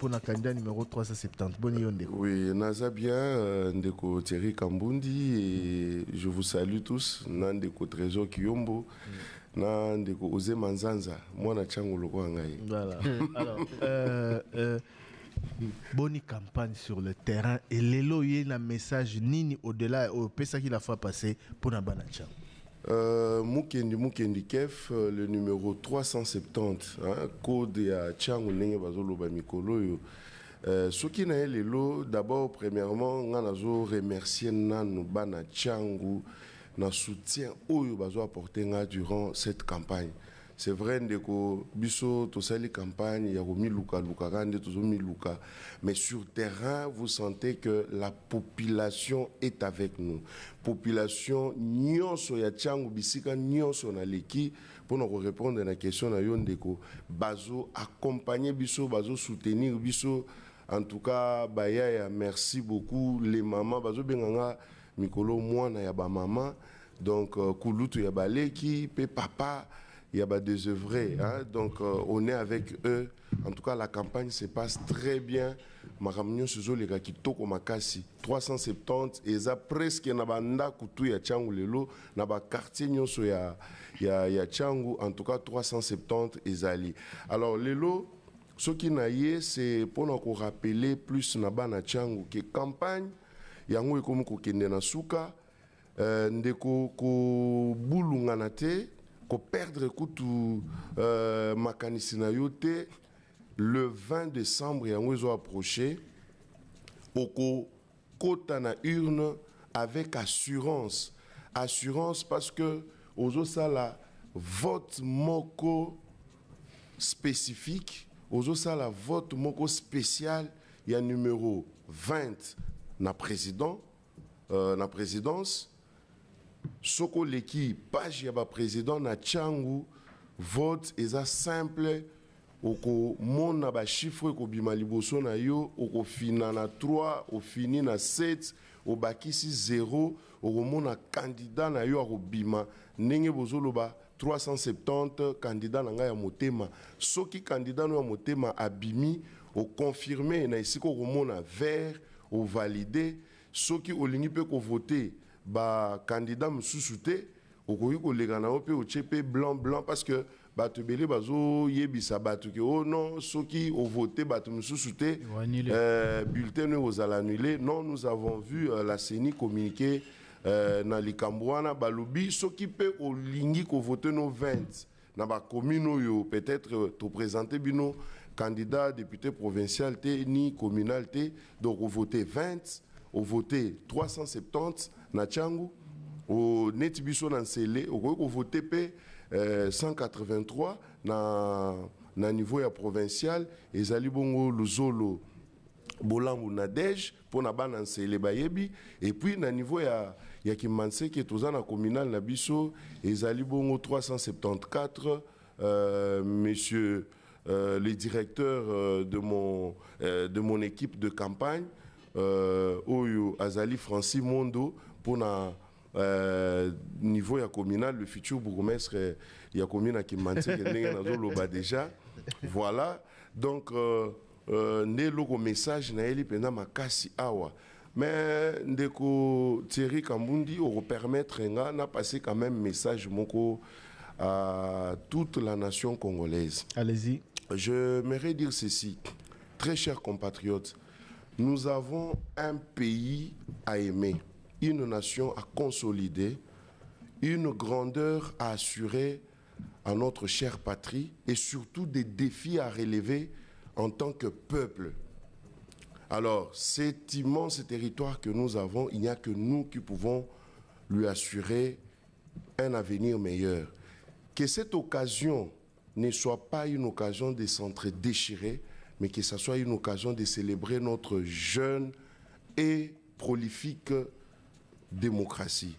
pour la candidature numéro 370. Bonne journée. Oui, Naza bien, euh, Ndeko Thierry Kambundi, et je vous salue tous, Nandeko Trésor Kiyombo. Mm na ndeko oze manzanza mwana changu lokola ngai voilà. euh, euh, boni campagne sur le terrain Lelo ye na message nini au-delà opesaki la fois passée pour bana ntiango Euh, mukendi mukendi kef euh, le numéro 370 hein, code ya ntiango ndenge bazoloba mikolo oyo Euh, soki na ye lelo d'abord premièrement nga nazo remercier nanu bana ntiangu na soutien que bazo apporter apporté durant cette campagne c'est vrai ndeko biso cette campagne ya komiluka lukaka nde luka mais sur terrain vous sentez que la population est avec nous population nyonso ya tiango bisika pour nous répondre à la question na yo ndeko bazo accompagner biso bazo soutenir biso en tout cas bayaya merci beaucoup les mamans Bazo bazobenganga mikolo mwana ya maman. donc euh, kulutu ya baleki pe papa ya des hein? donc euh, on est avec eux en tout cas la campagne se passe très bien sozo nyonso ezoleka kitoko makasi 370 eza presque na bandako tu ya changu lelo na quartier nyonso ya, ya, ya changu en tout cas 370 ezali alors lelo qui est là, c'est nous rappeler plus na bana changu campagne yango ekomi kokende na suka euh, ndeko kobulungana te koperdre kutu euh, makanisi na yo te le 20 décembre yango ezo approche okokota na urne avec assurance assurance parce que ozosala vote moko spécifique ozosala vote moko spécial ya numéro 20 na président euh, na présidence soko leki page ya président na changu vote eza simple okomona bachifre ekobima liboso na yo okofina na 3 ofini na 7 obakisi 0 okomona mon na yo akobima ndenge bozoloba 370 kandida na ngai ya motema soki candidat na ya motema abimi okonfirme na esika okomona vert au ovalide soki olingi candidat me bakandidat mosusu te okoki koleka na yo pe otie mpe blanc blanc parce que bato ça bah tu ke o oh non soki ovote bato mosusu te euh, bulletin oyo kozala annulé non nous avons vu euh, la ceni communiqué euh, na ceux qui peut soki l'ingi olingi kovote nos 20 na bacommune oyo peut-être euh, présenter bino candidat député provincial ni communal donc vous voté 20 au voté 370 na au net na au voté 183 euh, na na niveau ya provincial ezali bongo luzolo votez na dej na bayebi puis na niveau ya, ya na communal na 374 euh, monsieur le euh, les directeurs euh, de, mon, euh, de mon équipe de campagne, Oyo Azali Francis Mondo, pour na, niveau ya communal, le futur bourgmestre ya commune qui pas déjà. Voilà. Donc, euh, euh, message na eli pena makasi awa. Mais ndeko Thierry Kambundi au permettre de na passé quand même message moko à toute la nation congolaise. Allez-y. Je dire ceci. Très chers compatriotes, nous avons un pays à aimer, une nation à consolider, une grandeur à assurer à notre chère patrie et surtout des défis à relever en tant que peuple. Alors, cet immense territoire que nous avons, il n'y a que nous qui pouvons lui assurer un avenir meilleur. Que cette occasion ne soit pas une occasion de s'entrer déchirer mais que ce soit une occasion de célébrer notre jeune et prolifique démocratie.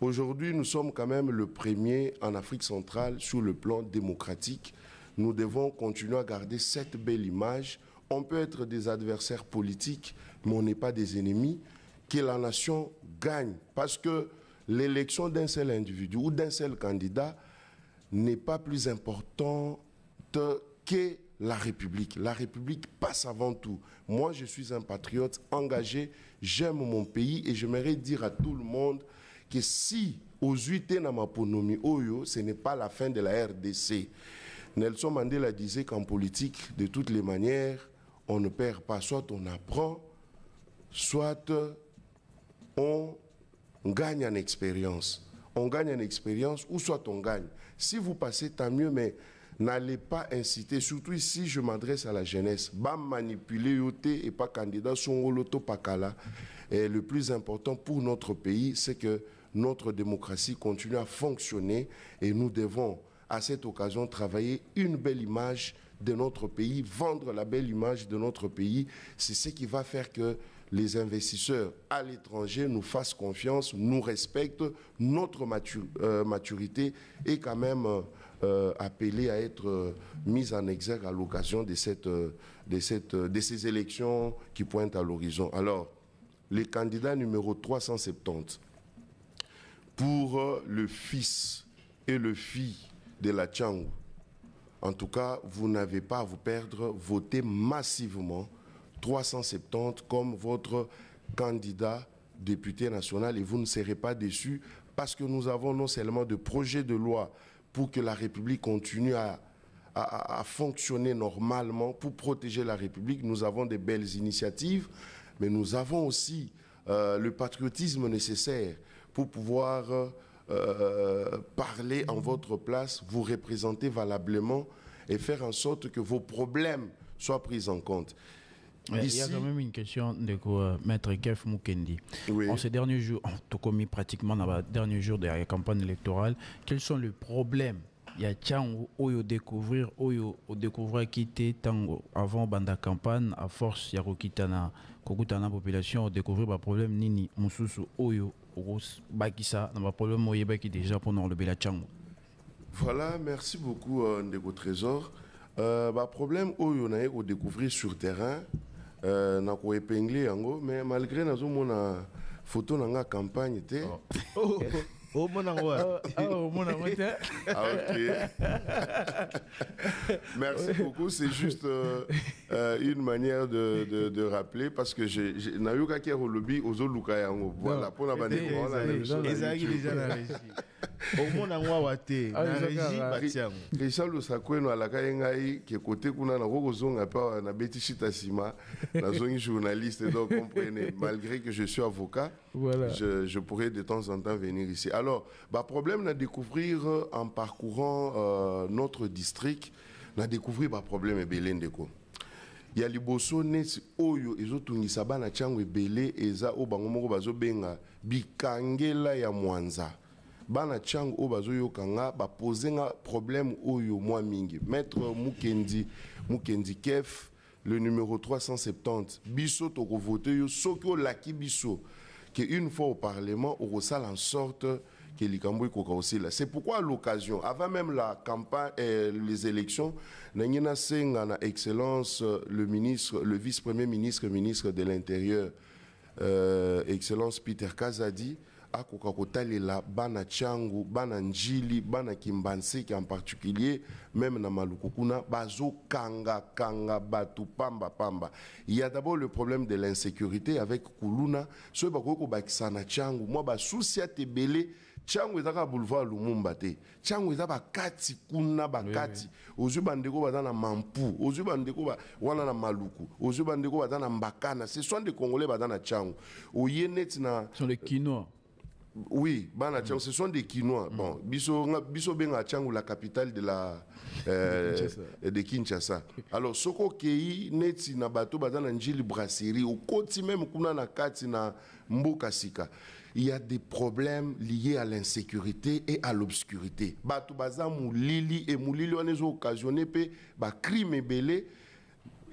Aujourd'hui, nous sommes quand même le premier en Afrique centrale sur le plan démocratique. Nous devons continuer à garder cette belle image. On peut être des adversaires politiques, mais on n'est pas des ennemis. Que la nation gagne. Parce que l'élection d'un seul individu ou d'un seul candidat n'est pas plus importante que la République. La République passe avant tout. Moi, je suis un patriote engagé, j'aime mon pays et j'aimerais dire à tout le monde que si pas Namaponomi Oyo, ce n'est pas la fin de la RDC. Nelson Mandela disait qu'en politique, de toutes les manières, on ne perd pas. Soit on apprend, soit on gagne en expérience on gagne en expérience ou soit on gagne. Si vous passez, tant mieux, mais n'allez pas inciter, surtout ici, je m'adresse à la jeunesse. Bam manipuler yoté et pas candidat son loto, Pacala. Et le plus important pour notre pays, c'est que notre démocratie continue à fonctionner et nous devons à cette occasion travailler une belle image de notre pays, vendre la belle image de notre pays. C'est ce qui va faire que les investisseurs à l'étranger nous fassent confiance, nous respectent notre euh, maturité est quand même euh, euh, appelée à être mise en exergue à l'occasion de, ces élections qui pointent à l'horizon. Alors, les candidats numéro 370 pour le fils et le fils de la Tchang En tout cas, vous n'avez pas à vous perdre, votez massivement 370 comme votre candidat député national et vous ne serez pas déçu parce que nous avons non seulement de projets de loi pour que la République continue à, fonctionner normalement, pour protéger la République, nous avons des belles initiatives, mais nous avons aussi euh, le patriotisme nécessaire pour pouvoir euh, parler en votre place, vous représenter valablement et faire en sorte que vos problèmes soient pris en compte. Il y a quand même une question de quoi, Maître Kef Mukendi. En ces derniers jours, en tout pratiquement dans les derniers jours de la campagne électorale, quels sont les problèmes il y a où Oyo découvrir, Oyo découvrir quitter Tango avant la campagne, à force Yarokitana, la population, découvrir le bah, problème Nini, Moussousou, Oyo, Bakisa, dans bah, le problème Oyebaki déjà pendant le la Tchango. Voilà, merci beaucoup, euh, Ndego Trésor. Euh, bah, problème Oyo, on a découvrir sur terrain, euh, nakoépingle yango mais malgré nazo mona photo na nga campagne te oh. Oh, oh, omonango omonango eh. ah, ah, te ah, merci beaucoup c'est juste euh, euh, une manière de, de, de rappeler parce que j'ai nayokaki ya kolobi ozoluka yango voilà mpona bandeko wana ezalaki déjà na régie au ngo awa te na régi batia yango richard losako na alaka ye ngai ke côté kuna nako a pa na nabeti shita nsima nazongi journaliste donc comprenez malgré que je suis avocat je, je pourrais de temps en temps venir ici alors bah, problème na découvrir euh, en parcourant euh, notre district na découvrir bah, problème, ebele eh ndeko ya liboso neti oyo ezotungisa bana ntiango ebele eza oyo bango moko bazobenga bikangela ya mwanza bana Chang oyo yo kanga bapose nga problème oyo mwa mingi maître mukendi mukendi kef le numéro 370 biso revoter yo soki olaki biso que une fois au parlement okosala en sorte que likambo aussi là. c'est pourquoi l'occasion avant même la campagne et euh, les élections ndenge nasenga na excellence euh, le ministre le vice premier ministre ministre de l'intérieur euh, excellence peter kazadi akoka kotalela bana tiangu bana njili bana kimbanseke en particulier même na maluku kuna bazokanga kanga bato pamba pamba il y a d'abord le problème de l'insécurité avec kuluna soki bakoki kobakisa na tiangu mwa basusi ata ebele tiango ezaka boulevard lumumba te tiango eza bakati kuna bakati ozwi bandeko baza na mampu ozwi bandeko wana na maluku ozwi bandeko baza na mbakana ce sont des congolais baza na tiango oye neti na oui, bana mm. ce sont des Quinois. Hmm. Bon, biso biso benga changu la capitale de la euh, de Kinshasa. Alors soko kei neti na bato bazana njili brasserie au côté même kuna na na Il y a des problèmes liés à l'insécurité et à l'obscurité. Bato baza mulili et mulili on est occasionné pe ba crime belé.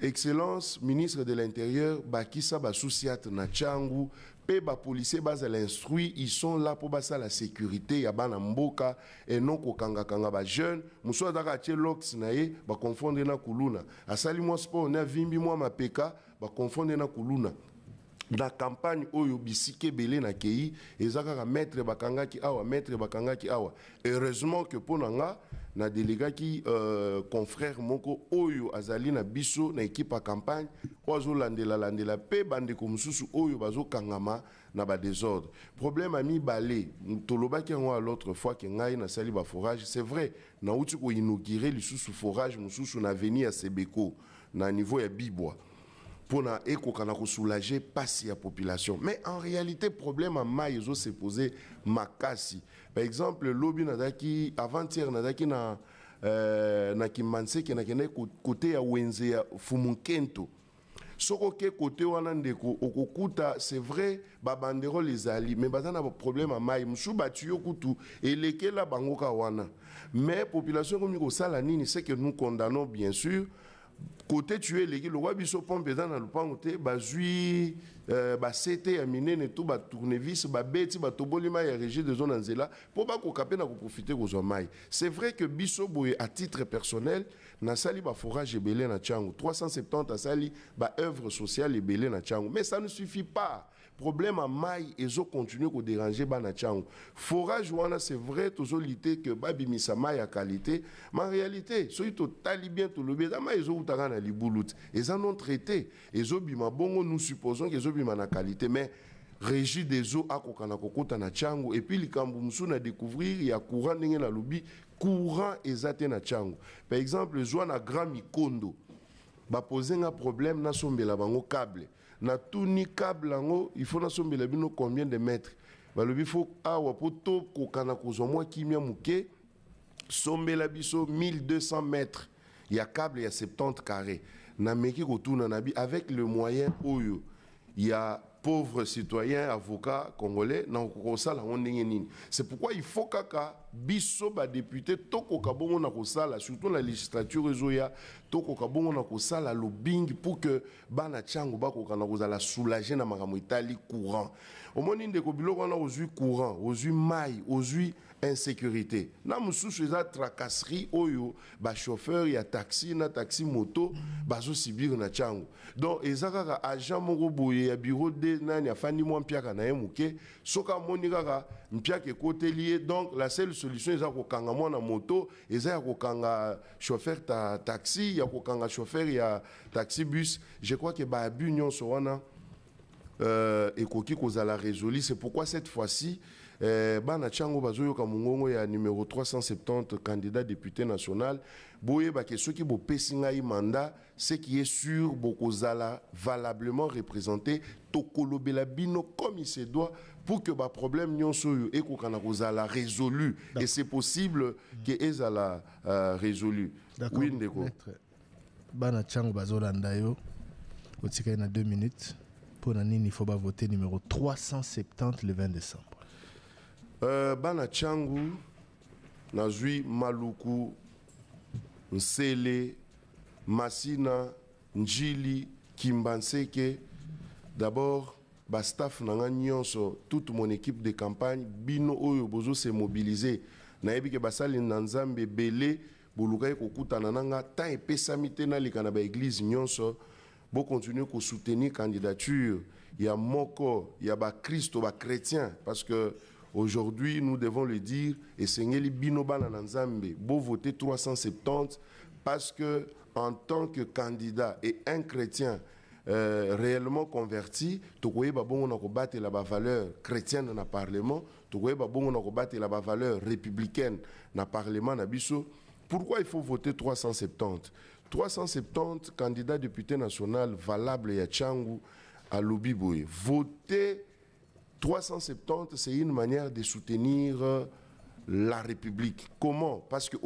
Excellence, ministre de l'Intérieur, Bakissa Basusiat na Changu, mpe bapolisier bazala instruit ils sont là mpo basala sécurité ya bana mboka e non kokangakanga bajeune mosusu azalaka atie lox na ye bakonfondre na kuluna asali mwa sport ne avimbi mwa mapeka bakonfondre na kuluna na campagne oyo bisika ebele nakei eza kaka maître bakangaki awa maître bakangaki awa heureusement que mpo na nga qui euh, confrère moko oyo azali na biso na équipe à campagne oyo pe bande bandeko mosusu oyo kangama na désordre problème balé mibale tolobaki yango ngwa l'autre fois ke ngai ba forage c'est vrai nauti le sous forage mosusu na aveni à sebeko na niveau ya pour mpona ekokana soulager pas ya population mais en réalité problème ya s'est posé makasi par exemple lobi nazalaki avant-hier nazalaki na, euh, na kimanseke nakendaki kote ya wenze ya fumunkento soko ke kote wana ndeko okokuta c'est vrai les ezali mais baza na problème ya mai mosusu batuyo kutu elekela bango ka wana mais population ça la nini c'est que nous condamnons bien sûr côté tu le leki lokwa biso pompe le pan lopango te bazwi ya minene batournevis babeti batoboli mai ya régie de zone na pour mpo bakoka mpe na profiter aux mai c'est vrai que biso boye à titre personnel nasali bah, forage ebele na ntiango 370 sali bah, œuvre sociale ebele na ntiango mais ça ne suffit pas problème à maille et zo continue ko déranger bana forage wana c'est vrai toujours lité que babi ma ya qualité mais en réalité soki to tali bien to lobe za maille zo utaka na Ils en ont traité ezo bima bongo nous supposons que ezo bima na qualité mais régie des eaux akokana kokota na et puis likambo musu na découvrir ya courant ndenge na lobi courant eza te na par exemple zo na grand mikondo un problème nasombela bango câble natuni kable yango ifo nasombela bino combien de mètre balobi fo awa mpo tokokana kozwa mwa kimia moke sombela biso 1200 mètre ya kable ya 70 carré nameki kotuna na bi avec le moyen oyo ya pauvre citoyen avocat congolais na okokosala yango c'est pourquoi il faut kaka biso badepute tokoka bongo na kosala surtout la législature ezoya tokoka bongo na kosala lobbying pour que bana ntiango bakoka na kozala soulager na makambo itali courant omoni ndeko biloko wana courant osui mai ozui insécurité na mosusu eza tracasserie oyo bachauffeur ya taxi na taxi moto bazosibire na ntiango donc ezaka ka agent moko boye ya bureau de nani afandi mwa mpiaka na emuke soka monika ka kaka mpiaka ekoteli lié. donc la seule solution eza mo na moto eza ya kokanga chauffeur ta taxi ya kanga chauffeur ya taxi bus je crois ke baabu nyonso wana euh, ekoki kozala résoli c'est pourquoi cette fois-ci eh, bana bazoyo ka mungongo ya numero 370 candidat député national ba ke soki bopesi ngai mandat ce qui est sûr bokozala valablement représenté tokolobela bino comme il se doit pour que problème nyonso yo ekoka na kozala résolu et c'est possible que ezala la euh, résolu oui ndeko bana chango bazolanda yo otika na 2 minutes mpo il faut ba numéro 370 le 20 décembre euh, bana changu nazui maluku nsele masina njili kimbanseke d'abord staff nanga nyonso toute mon équipe de campagne bino oyo se mobiliser nayebi ke basali na nzambe ebele bolukaki kokutana na nga ntan epesami te naleka na baeglize nyonso bokontinue kosoutenir candidature ya moko ya bakristo bachrétien parce que Aujourd'hui, nous devons le dire, et Seigneur Binoban Nanzambe, beau voter 370, parce que en tant que candidat et un chrétien euh, réellement converti, Tokoye Babongo Nakobat la valeur chrétienne dans le Parlement, Tokoye Babongo Nakobat la valeur républicaine dans le Parlement, Nabiso. Pourquoi il faut voter 370 370 candidats députés nationaux valables à Tchangou, à Lubiboué. Voter 370, c'est une manière de soutenir la République. Comment Parce que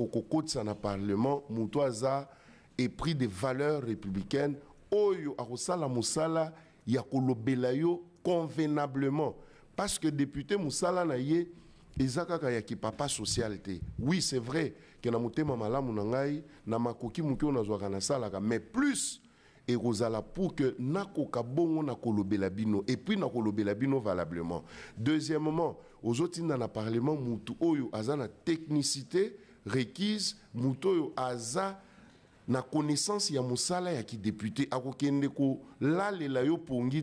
ça n'a pas le Parlement, Moutouaza est pris des valeurs républicaines. Oyo, Arosala, Moussala, Yakolobelayo, convenablement. Parce que député Moussala Naye, ezakaka ya qui papa socialité oui c'est vrai que na motema malamu na ngai na makoki mais plus Rosala pour que nakoka bongo nakolobela bino et puis nakolobela bino valablement deuxièmement dans le parlement mutu oyo azana technicité requise mutu oyo aza na connaissance ya musala ya kidéputé akokende kolalela yo pongi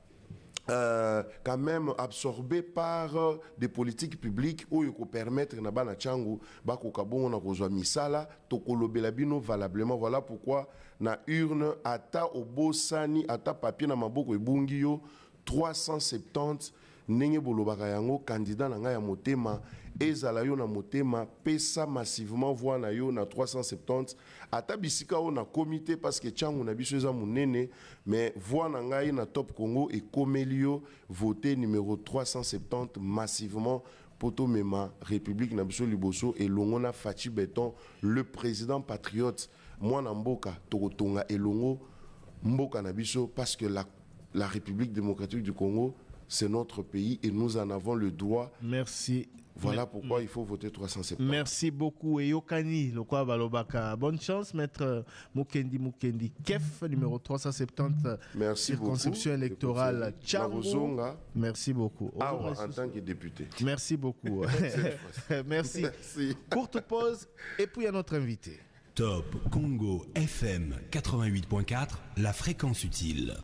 Euh, quand même absorbé par euh, des politiques publiques où il faut permettre na bana changu bako kabongo na kozwa misala kolobela bino valablement voilà pourquoi na urne ata obosani ata papier na maboko ebungi yo 370 n'inge bolobaka yango candidat na nga ya motema ezala yo na ma pesa massivement voix na yo na 370 ata bisika on a comité parce que ntiango na biso eza monene mais voix na ngai na top congo et yo voté numéro 370 massivement tomber tomema république na biso liboso elongo na faci beton le président patriote mwana mboka tokotonga elongo mboka na biso parce que la, la république démocratique du congo c'est notre pays et nous en avons le droit. Merci. Voilà pourquoi il faut voter 370. Merci beaucoup. Et Yokani, le Balobaka. Bonne chance, maître Mukendi Mukendi. Kef, numéro 370. Merci circonscription électorale. Ciao. Merci beaucoup. Ah, en tant que député. Merci beaucoup. Merci. Merci. Courte pause et puis à notre invité. Top Congo FM 88.4, la fréquence utile.